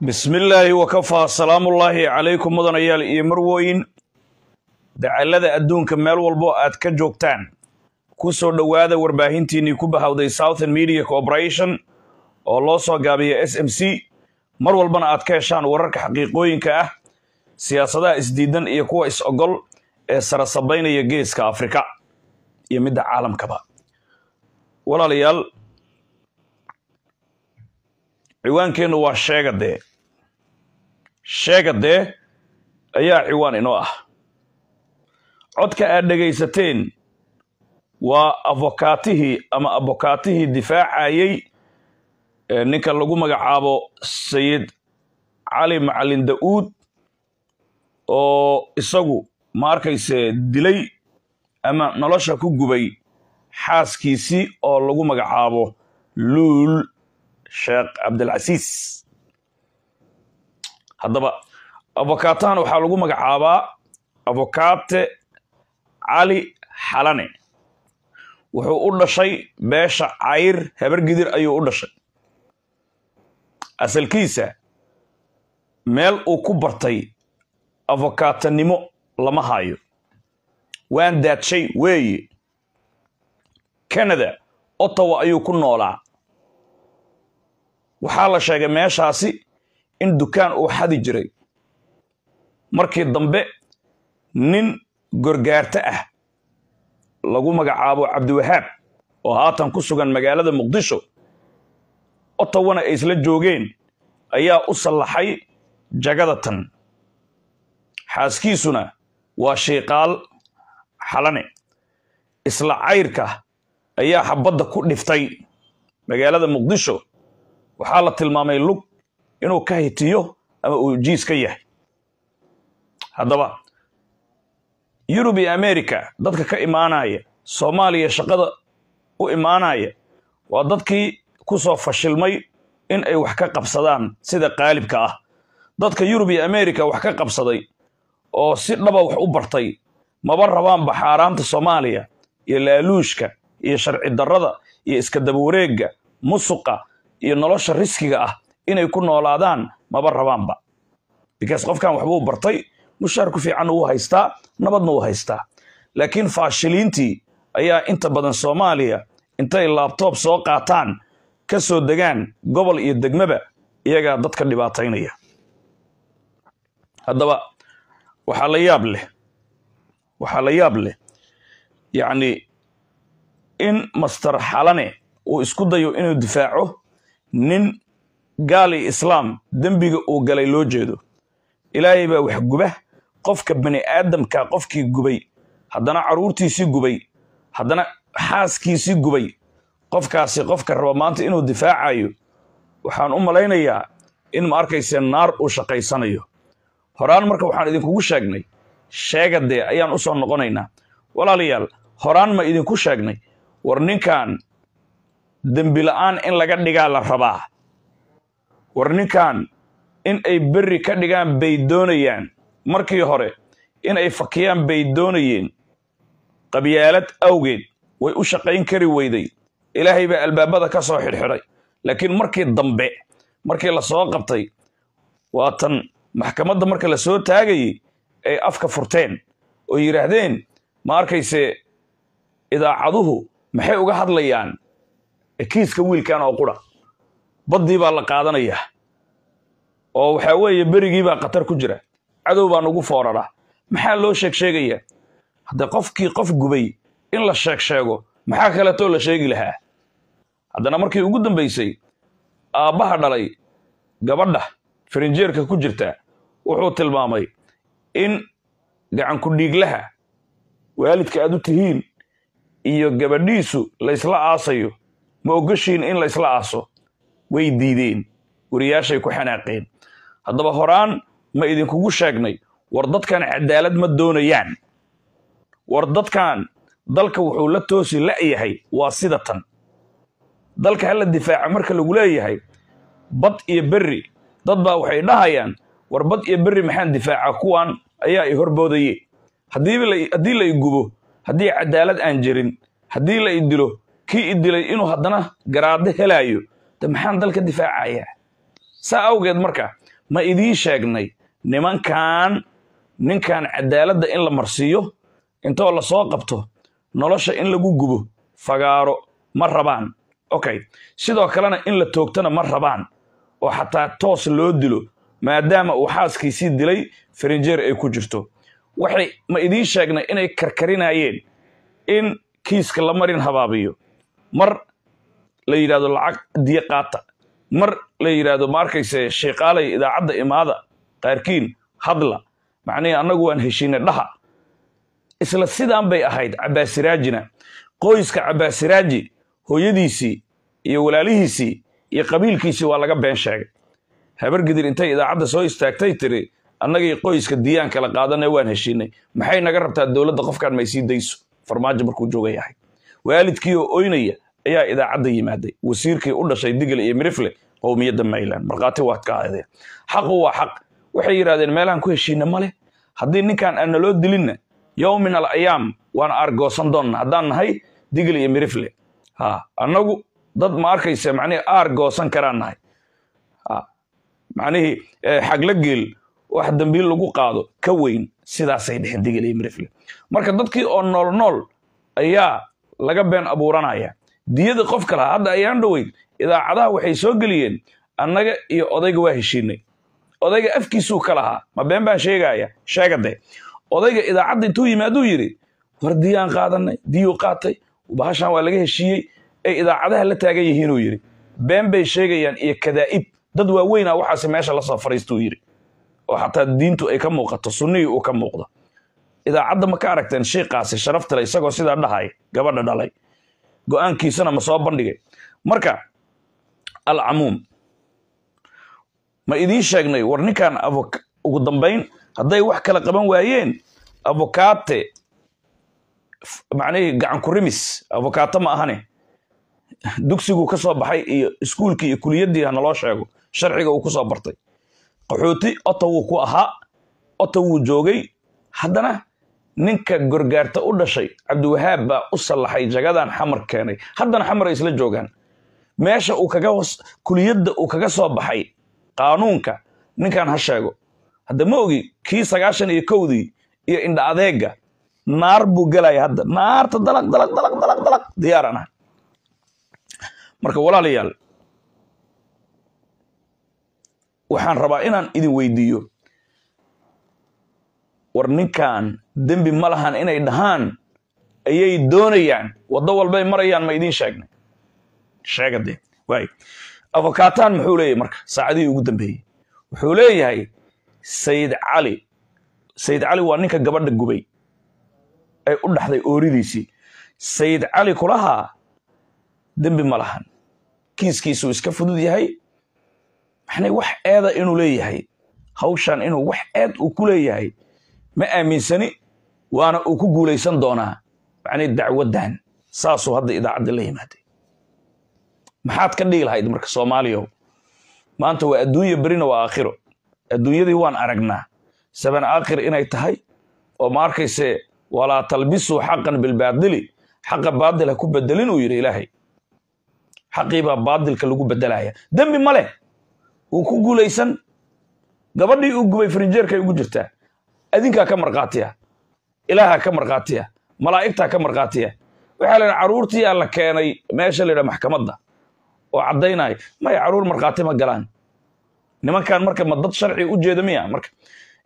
bismillaahi wakafaa salaamullaahi calaykum mudanayaal iyo marwooyin dacallada adduunka meel walbo aad ka joogtaan ku soo dhowaada warbaahintiinnii ku bahawday southern media corporation oo loo soo gaabiya s m c mar walbana aad ka heshaan wararka xaqiiqooyinka ah siyaasadaha isdiidan iyo kuwa is-ogol ee sarasabaynaya geeska afrika iyo midda caalamkaba walaalayaal ciwaankeennu waa sheega dee sheega dee ayaa ciwaan inoo ah codka aad dhegaysateen waa avokaatihii ama abokaatihii difaacayey ninka lagu magacaabo sayid cali macalin da-uud oo isagu ma arkayse dilay ama nolosha ku gubay xaaskiisii oo lagu magacaabo luul sheekh cabdilcasiis haddaba avokatan waxaa lagu magacaabaa avokate cali xalane wuxuu u dhashay beesha cayr habar ayuu u dhashay asalkiisa meel uu ku bartay avokaatanimo lama hayo waan daadshay weeye canada ottawa ayuu ku noolaa waxaa la sheegay meeshaasi in dukaan uu xadi jiray markii dambe nin gorgaarto ah lagu magacaabo cabdiwahaab oo haatan ku sugan magaalada muqdisho ottawana ay isla joogeen ayaa u sallaxay jagada tan xaaskiisuna waa shiiqaal xalane isla cayrka ayaa xabadda ku dhiftay magaalada muqdisho waxaa la tilmaamay lug inuu ka hitiyo ama uu jiis ka yahay haddaba yurub iyo america dadka ka imaanaya soomaaliya shaqada u imaanaya waa dadkii ku soo fashilmay in ay wax ka qabsadaan sida qaalibka ah dadka yurub iyo america wax ka qabsaday oo si dhaba ah wax u bartay maba rabaanba xaaraanta soomaaliya iyo laaluushka iyo sharci darrada iyo iska musuqa iyo nolosha riskiga ah inay ku noolaadaan maba rabaanba bikaas qofkan waxbuu bartay mushaarku fiicanna wuu haystaa nabadna uu haystaa laakiin faashiliintii ayaa inta badan soomaaliya intay laabtoob soo qaataan ka soo degaan gobol iyo degmaba iyagaa dadka dhibaataynaya haddaba waxaa la yaab leh waxaa la yaab leh yacni in master xalane uu isku dayo inuu difaaco nin gaali islaam dembiga uu galay loo jeedo ilaahay baa wax guba qofka bani aadamka qofkii gubay haddana carruurtiisii gubay haddana xaaskiisii gubay qofkaasi qofka raba maanta inuu difaacayo waxaan u malaynayaa in ma arkayseen naar uu shaqaysanayo horaan marka waxaan idinkugu sheegnay sheegadee ayaan u soo noqonaynaa walaalayaal horaan ma idinku sheegnay war ninkan dembila'aan in laga dhigaa la rabaa war ninkan in ay berri ka dhigaan bay doonayaan markii hore in ay fakiyaan bay doonayeen qabyaalad awgeed way u shaqayn kari weyday ilaahay baa albaabada ka soo xidhxidhay laakiin markii dambe markii lasoo qabtay waa tan maxkamadda marka la soo taagayay ay afka furteen oo yidhaahdeen ma arkayse idaacaduhu maxay uga hadlayaan kiiska wiilkan oo qura baddii baa la qaadanayaa oo waxaa weeye berigii baa khatar ku jira cadow baa nugu foorara maxaa loo sheeg sheegayaa hadde qofkii qof gubay in la sheeg sheego maxaa kaleetoo la sheegi lahaa haddana markii ugu dambaysay aabbaha dhalay gabadha farinjeerka ku jirta wuxuu tilmaamay in gacanku dhiiglaha waalidka aad u tihiin iyo gabadhiisu laysla aasayo ma ogashiin in laysla aaso way diideen weriyaashay ku xanaaqeen haddaba horaan ma idinkugu sheegnay war dadkan cadaalad ma doonayaan war dadkan dalka wuxuu la toosi la'yahay waa sida tan dalka hala difaaca marka lagu leeyahay bad iyo berri dad baa waxay dhahayaan war bad iyo berri maxaan difaaca kuwan ayaa i horboodaye haddii la i gubo haddii cadaalad aan jirin haddii la i dilo kii i dilay inuu haddana garaado helaayo de maxaan dalka difaacaya saa awgeed marka ma idiin sheegnay nimankan ninkan cadaaladda in la marsiiyo intoo la soo qabto nolosha in lagu gubo fagaaro ma rabaan okay sidoo kalena in la toogtana ma rabaan oo xataa toos loo dilo maadaama uu xaaskiisii dilay farinjeer ay ku jirto waxay ma idiin sheegnay inay karkarinayeen in kiiska la marin habaabiyo mar la yidhahdo lacag diya qaata mar la yidhaahdo ma arkayse sheekaalay idaacadda imaada qaarkiin hadla macnihi annagu waan heshiinay dhaha isla sidaan bay ahayd cabaasiraajina qoyska cabaasiraaji hooyadiisii iyo walaalihiisii iyo qabiilkiisii waa laga been sheegay habargidir intay idaacadda soo istaagtay tiri annagii qoyska diyaan kala qaadane waan heshiinay maxay naga rabtaa dowladda qofkaan ma isii dayso farmaajo markuu jooga yahay waalidkii oo oynaya ayaa idaacadda yimaaday wasiirkii u dhashay digle iyo mirifle qowmiyadda mayland markhaati waad ka xaqu waa xaq waxay yidhahdeen meelaan ku heshiina male haddii ninkan aan naloo dilinna yow min alayaam waan aargoosan doonna haddaan nahay digle iyo mirifle ha annagu dad ma arkayse macnihii aargoosan karaan nahay macnihii eh, xagla geel wax dambiil lagu qaado ka weyn sidaasay dheheen digle iyo mirifle marka dadkii oo nool nool ayaa laga been abuuranaya diyada qof kala hadda ayaan dhoweyn idaacadaha waxay soo geliyeen annaga iyo odayga waa heshiinay odayga afkiisuu ka lahaa ma been baan sheegaya sheegade odayga idaacadda intuu yimaaduu yidhi war diyaan qaadanay diyuu qaatay bahashaan waa laga heshiiyey ay idaacadaha la taagan yihiinuu yidhi been bay sheegayaan iyo kadaa'ib dad waaweyna waxaase meesha la soo fariistuu yidhi oo xataa diintu ay ka muuqato sunnihii uu ka muuqdo idaacadda maka aragteen shiiqaasi sharaftale isagoo sidaa dhahay gabadha dhalay go-aankiisana ma soo bandhigay marka alcamuum ma idiin sheegnay war ninkan ugu dambayn hadday wax kala qaban waayeen avocate macnihii gacan kurimis avocate ma ahane dugsiguu ka soo baxay iyo iskuulkii iyo kuliyaddii naloo sheego sharciga uu ku soo bartay qaxooti wuu ku ahaa otta wuu joogay haddana ninka gorgaarta u dhashay cabdiwahaab baa u sallaxay jagadan xamar keenay haddana xamar ay isla joogaan meesha uu kaga kuliyadda uu kaga soo baxay qaanuunka ninkan ha sheego hadda ma ogi kii sagaashan iyo kowdii iyo indha adeega naar buu gelaya hadda naarta dalaq dalaq dalaq dalaq dalaq diyaaraan ah marka walaalayaal waxaan rabaa inaan idin weydiiyo war ninkan dembi ma lahan inay dhahaan ayay doonayaan waddo walbay marayaan ma idiin sheegnay sheegadee waay afokaataan muxuu leeyahay marka saacadihii ugu dambeeyey wuxuu leeyahay sayid cali sayid cali waa ninka gabadha gubay ay u dhaxday ooridiisii sayid cali kulahaa dembi ma lahan kiiskiisuu iska fudud yahay maxnay wax eeda inuu leeyahay hawshan inuu wax eed uu ku leeyahay ma aaminsani waana uu ku guulaysan doonaa macnii dacwaddan saasuu hadda idaacadda la yimaaday maxaad ka dhigi lahayd marka soomaaliyo maanta waa adduunya berina waa aakhiro adduunyadii waan aragnaa saban aakhir inay tahay oo ma arkayse walaa talbisuu xaqan bilbaadili xaqa baadil ha ku bedelin uu yidhi ilaahay xaqiibaa baadilka lagu bedelaya dembi ma leh wuu ku guulaysan gabadhii u gubay farinjeerkay ugu jirtaa adinkaa ka markhaatiya ilaaha ka markhaatiya malaa'igtaa ka markhaatiya waxaa la caruurtiiyaa la keenay meesha la yidhaha maxkamadda oo caddaynaya maya caruur markhaati ma galaan nimankan marka ma dad sharci u jeeda miya marka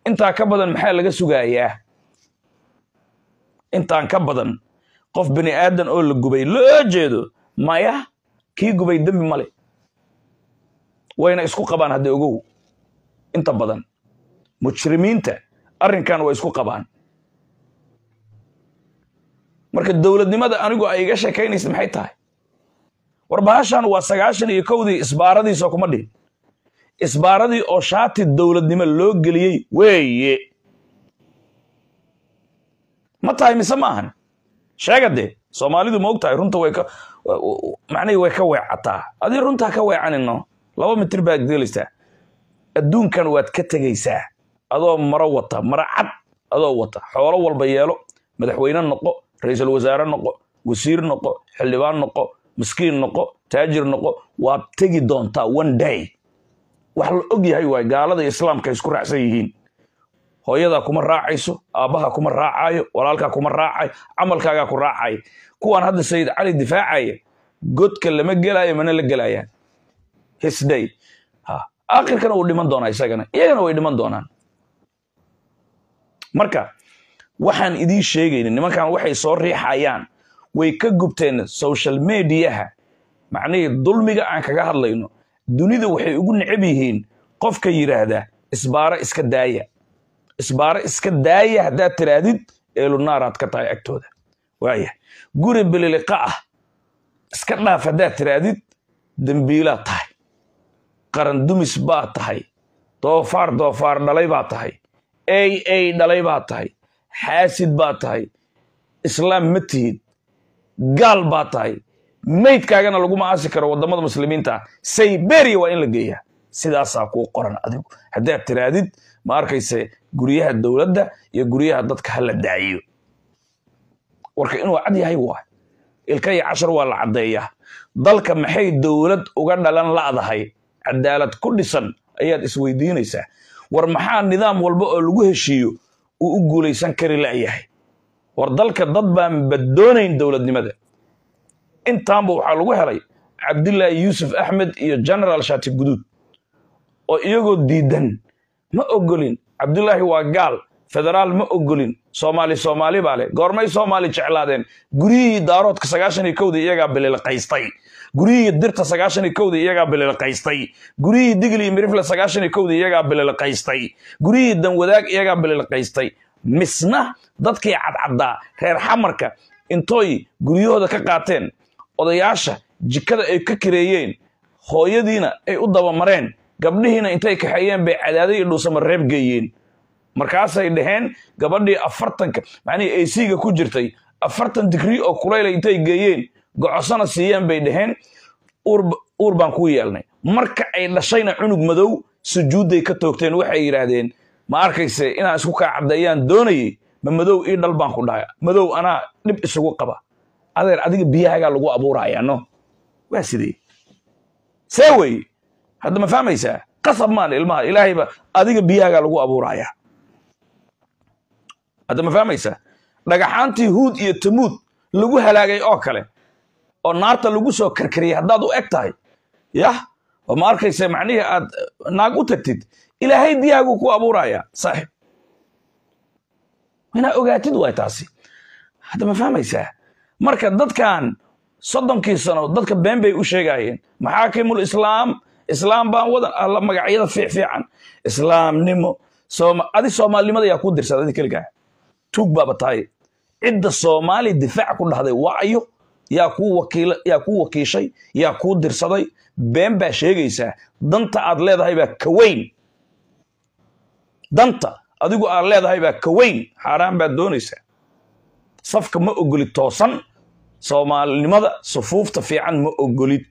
intaa ka badan maxaa laga sugayaa intaan ka badan qof bini aadan oo la gubay loo jeedo maya kii gubay dembi male wayna isku qabaan hadda ogow inta badan mujrimiinta arrinkan waa isku qabaan marka dowladnimada anigu ay iga sheekaynaysa maxay tahay warbahashan waa sagaashan iyo kowdii isbaaradii kuma dhihin isbaaradii oo shaati dowladnimo loo geliyey weeye ma tahay mise ma ahan sheega dee soomaalidu ma og tahay runta way ka macnahii way ka weecataa adii runtaa ka weecanino laba mitir baad gelaysaa adduunkan waad ka tegaysaa adoo maro wata maro cad adoo wata xoolo walba yeelo madaxweyne noqo ra-iisul wasaare noqo wasiir noqo xildhibaan noqo maskiin noqo taajir noqo waad tegi doontaa one day wax la og yahay waay gaalada islaamka isku raacsan yihiin hooyadaa kuma raacayso aabbaha kuma raacaayo walaalkaa kuma raacayo camalkaagaa ku raacayo kuwaan hadda sayid cali difaacaya godka lama gelaayo mana la gelayaan hisday akhirkana wuu dhiman doonaa isagana iyagana way dhiman doonaan marka waxaan idiin sheegayna nimankan waxay soo riixayaan way ka gubteen social mediaha macnihii dulmiga aan kaga hadlayno dunida waxay ugu necab yihiin qofka yidhaahda isbaaro iska daaya isbaaro iska daaya haddaad tidhaahdid eelunaaraad ka tahay agtooda waaya guri bililiqa ah iska dhaaf haddaad tidhaahdid dembiilaad tahay qaran dumis baa tahay doofaar doofaar dhalay baa tahay ey ey dhalay baa tahay xaasid baa tahay islaam ma tihid gaal baa tahay maydkaagana laguma aasi karo waddamada muslimiinta ah sayberia waa in la geeya sidaasaa kuu qoran adigu haddaad tiraadid ma arkayse guryaha dowladda iyo guryaha dadka hala daaciyo warka inuu cad yahay waa ilka iyo cashar waa la caddeeyaa dalka maxay dowlad uga dhalan la'dahay cadaalad ku dhisan ayaad isweydiinaysaa war maxaa nidaam walba oo lagu heshiiyo uu u guulaysan kari yahay war dalka dad baan baddoonayn dowladnimada intaanba waxaa lagu helay cabdilaahi yuusuf axmed iyo genaraal shaati guduud oo iyagoo diidan ma ogolin cabdilaahi waa gaal federaal ma ogolin soomaali soomaali baa leh goormay soomaali jeclaadeen guryihii daaroodka sagaashan iyo kowdii iyagaa bililqaystay guryihii dirta sagaashan iyo kowdii iyagaa bililqaystay guryihii digli mirifle sagaashan iyo kowdii iyagaa bililqaystay guryihii danwadaag iyagaa bililqaystay misna dadkii cadcaddaa reer xamarka intooy guryahooda ka qaateen odayaasha jikada ay ka kireeyeen hooyadiina ay u dabamareen gabdhihiina intay kaxeeyeen bay cadaada iyo dhuusama reeb geeyeen markaasay dhaheen gabadhii afartanka macnihii ac-ga ku jirtay afartan digrii oo kulayla intay geeyeen gocosana siiyeen bay dhaheen uur baan ku yeelnay marka ay dhashayna cunug madow sujuudday ka toogteen waxay yidhaahdeen ma arkayse inaan isku kaa caddeeyaan doonayey ma madow ii dhal baan ku dhaaya madow anaa dhib isugu qaba adeer adiga biyahaagaa lagu abuurayaano no waa sidee see weye hadda ma fahmaysaa qasab maan ilmaha ilaahay adiga biyahaagaa lagu abuurayaa hadda ma fahmaysaa dhagaxaantii huud iyo tamuud lagu halaagay oo kale oo naarta lagu soo karkariyay haddaad u eg tahay yah oo ma arkaysa macnihii aad eh, naag u tagtid ilaahay diyaaguu ku abuurayaa saaxib inaa ogaatid waay taasi hadda ma fahmaysaa marka dadkan soddonkii sano dadka been bay u sheegaayeen maxaakimul islaam islaam baan wadan alla magacyada fiic fiican islaamnimo adi soomaalinimada yaa ku dirsada adi keligaa tuug baaba tahay cidda soomaali difaac ku dhahday wacyo yaa kuu wakiishay yaa kuu dirsaday been baa sheegaysaa danta aad leedahay baa ka weyn danta adigu aad leedahay baa ka weyn xaaraan baad doonaysaa safka ma ogolid toosan soomaalinimada sufuufta fiican ma ogolid